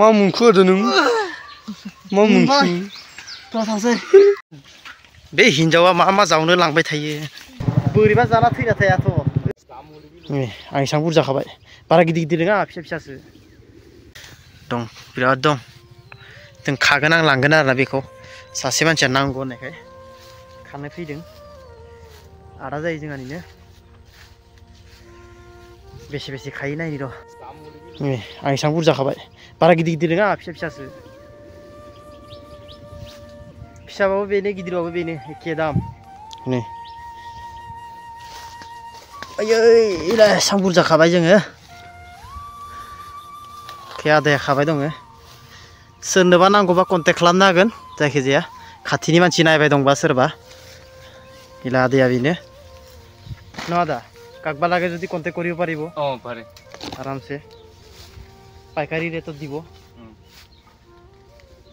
Má mừng khua rồi nâng Má mừng khua Đó thằng xe Bé hình cháu mà má giàu nữa lặng bây thầy Bưởi bắt ra là thích là thầy à thô Anh sang bút ra khá vậy Bà gidi gidi nga pisa pisa sư Đông, bị ra đông Từng khá gần ăn lặng gần ăn là bị khô Sá xe bàn chả năng gồn này khấy Khá nơi phi đứng À ra dây dưng anh nhé 베시 베시 가이나이로 네, 아이상 부르자 가봐요 बारा गिदिर गिदिर नङा फिसा फिसासो फिसाबाबो बेनो गिदिरबाबो बेनो एखे दाम नै आयै एसां बुरजा खाबाय जोङो एखे आदाया खाबाय दङ सोरनोबा नांगौबा कन्टेक्ट खालामनो हागोन जायखिजाया खाथिनि मानसि नायबाय दंबा सोरबा इला आदाया बेनो न आदा কাকবা লাগে যদি কণ্টেক্ট কৰিব পাৰিব অঁ পাৰে আৰামছে পাইকাৰী ৰেটত দিব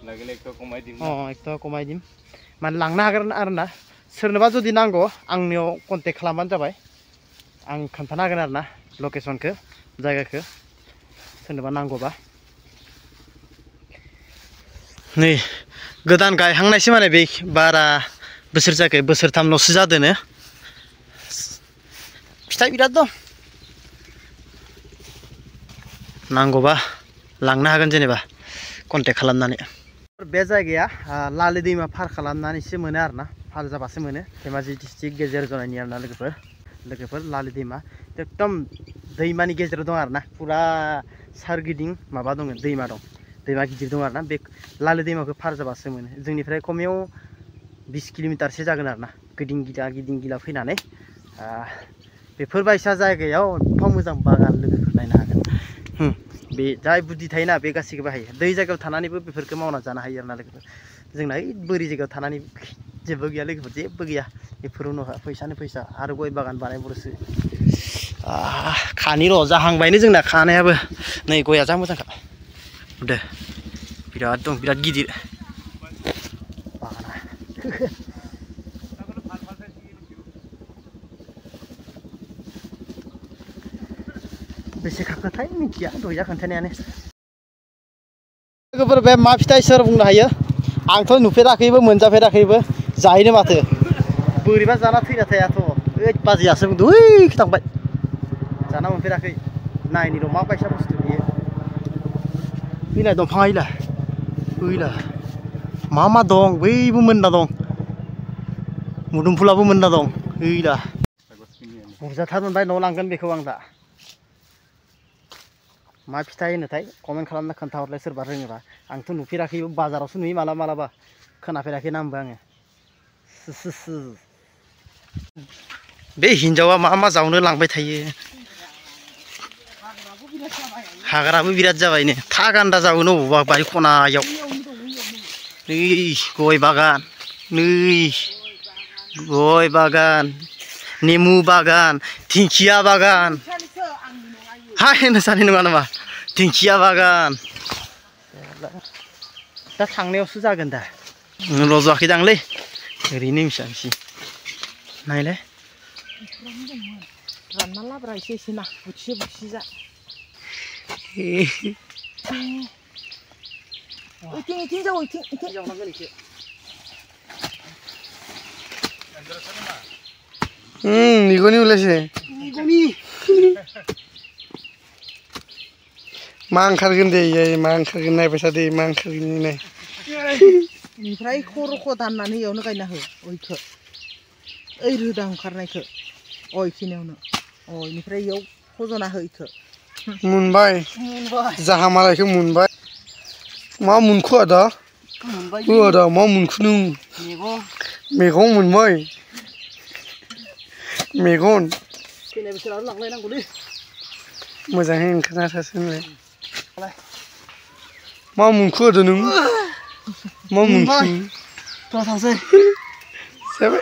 লাগিলে এক টকা কমাই দিম অঁ এক কমাই দিম মানে লাंनो हागोन आरो ना सोरनोबा जुदि नांगौ आंनियाव कन्टेक्ट खालामबानो जाबाय आं खोन्थानो हागोन आरो ना लकेसनखौ जायगाखौ सोरनोबा नांगौबा नै गोदान गायहांनायसो माने बे बारा बोसोर जायाखै बोसोरथामल'सो जादोनो फिथाइ बिराद दं नांगौबा लांनो हागोन जेनेबा कन्टेक्ट खालामनानै बे जायगाया लालि दैमा पार खालामनानैसो मोनो आरो ना पार जाबासो मोनो धेमाजि डिस्ट्रिक्ट गेजेर जनायनि आरो ना लोगोफोर लोगोफोर लालि दैमा एकदम दैमानि गेजेराव दं आरो ना फुरा सोरगिदिं माबा दङ दैमा दं दैमा गिदिर दं आरो ना बे लालि दैमाखौ पार जाबासो मोनो जोंनिफ्राय खमेव बिस किल'मिटारसो जागोन आरो ना गिदिं गिला गिदिं गिला फैनानै बेफोरबायसा जायगायाव एफा मोजां बागान लोगोफोर नायनो हागोन बे जाय बुद्धि थायोना बे गासैखौबो हायो दै जायगायाव थानानैबो बेफोरखौ मावना जानो हायो आरोना लोगोफोर जोंना ओइ बोरि जायगायाव थानानै जेबो गैया लोगोफोर जेबो गैया बेफोरावनो फैसानि फैसा आरो गय बागान बानायबावसो खानि र' जाहांबायनो जोंना खानायाबो नै गया जा मोजांखा दे बिराद दं गिदिर बागाना बेसेखाखोथाय मिथिया दहैया खोन्थानायानो लोगोफोर बे मा फिथाइ सोर बुंनो हायो आंथ' नुफेराखैबो मोनजाफेराखैबो जाहैनो माथो बोरैबा जाना थैना थायाथ' ओइ बाजैयासो बुंदों ओइ थांबाय जाना मोनफेराखै नायनि र' मा बायसा बुस्थु बियो बिलाय दंफाङा इला ओइला मा मा दं बैबो मोनना दं मुदुमफुलाबो मोनना दं ओइला बुरजाथार मोनबाय न'आव लांगोन बेखौ आं दा मा फिथाइ होनोथाय कमेन्ट खालामना ख ो न s थ ा ह र ल ा य सोरबा रोङोबा आंथ' नुफेराखै ब s ज ा र ा व स ो नुयो मालाबा मालाबा ख ो न ा फ े र ा ख s न s म s ो आङो बे हिन्जावा मा मा जावनो लांबाय थायो हाग्राबो बिराद जाबाय नै था गान्दा जावोनो बबावबा बारि खनायाव नै गय बागान नै गय बागान नेमु बागान दिंखिया बागान 하얀 산에는 가는 봐. 등기야바간. 나 장래 수사 근다. 로즈 아기 장래. 우리 님 샹시. 나이래. 란나라 브라이시시나 부치 부치자. 이팅 이팅 자고 이팅 이팅. 응 이거니 올라시네. 이거니. मा ओंखारगोन दे इयै मा ओंखारगोन नायबाय थादे मा ओंखारगोन नै ओमफ्राय खर'खौ दाननानै इयावनो गायना हो ओइखो ओइ रोदा ओंखारनायखो अयखिनियावनो अ इनिफ्राय इयाव फजना हो इखो मोनबाय जाहा मालायखौ मोनबाय मा मोनखो आदा ओ आदा मा मोनखो नों मैगं मोनबाय मेगन मोजाङै ओंखारना थासोमलाय 马蒙克着呢吗？马蒙多少岁？三百。